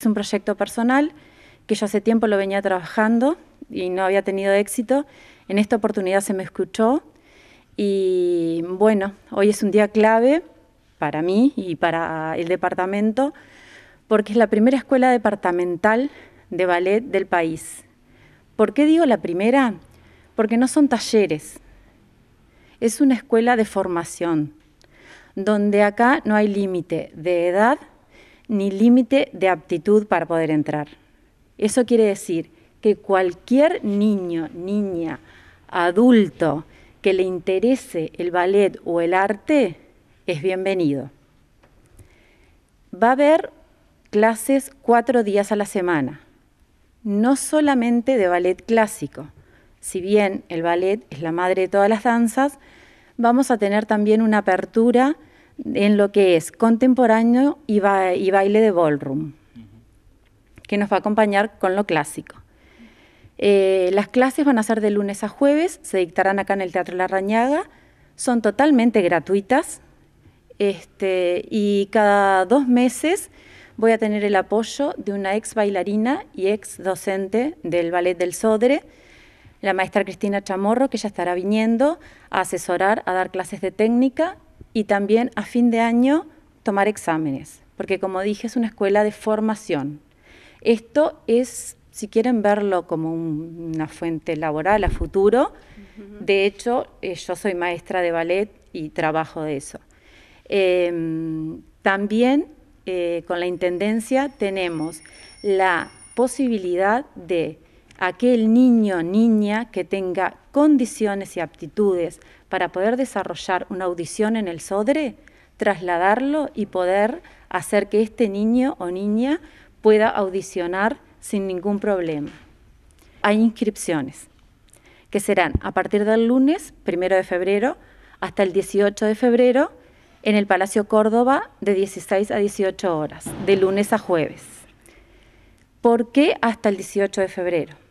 Es un proyecto personal que yo hace tiempo lo venía trabajando y no había tenido éxito. En esta oportunidad se me escuchó y bueno, hoy es un día clave para mí y para el departamento porque es la primera escuela departamental de ballet del país. ¿Por qué digo la primera? Porque no son talleres, es una escuela de formación, donde acá no hay límite de edad ni límite de aptitud para poder entrar. Eso quiere decir que cualquier niño, niña, adulto que le interese el ballet o el arte es bienvenido. Va a haber clases cuatro días a la semana, no solamente de ballet clásico. Si bien el ballet es la madre de todas las danzas, vamos a tener también una apertura en lo que es contemporáneo y, baile de ballroom, que nos va a acompañar con lo clásico. Eh, las clases van a ser de lunes a jueves, se dictarán acá en el Teatro La Rañaga, son totalmente gratuitas este, y cada dos meses voy a tener el apoyo de una ex bailarina y ex docente del Ballet del Sodre, la maestra Cristina Chamorro, que ya estará viniendo a asesorar, a dar clases de técnica y también a fin de año tomar exámenes, porque como dije es una escuela de formación. Esto es, si quieren verlo como una fuente laboral a futuro, de hecho eh, yo soy maestra de ballet y trabajo de eso. Em, también eh, con la Intendencia tenemos la posibilidad de aquel niño, o niña que tenga condiciones y aptitudes para poder desarrollar una audición en el Sodre, trasladarlo y poder hacer que este niño o niña pueda audicionar sin ningún problema. Hay inscripciones que serán a partir del lunes, primero de febrero, hasta el 18 de febrero, en el Palacio Córdoba, de 16 a 18 horas, de lunes a jueves. ¿Por qué hasta el 18 de febrero?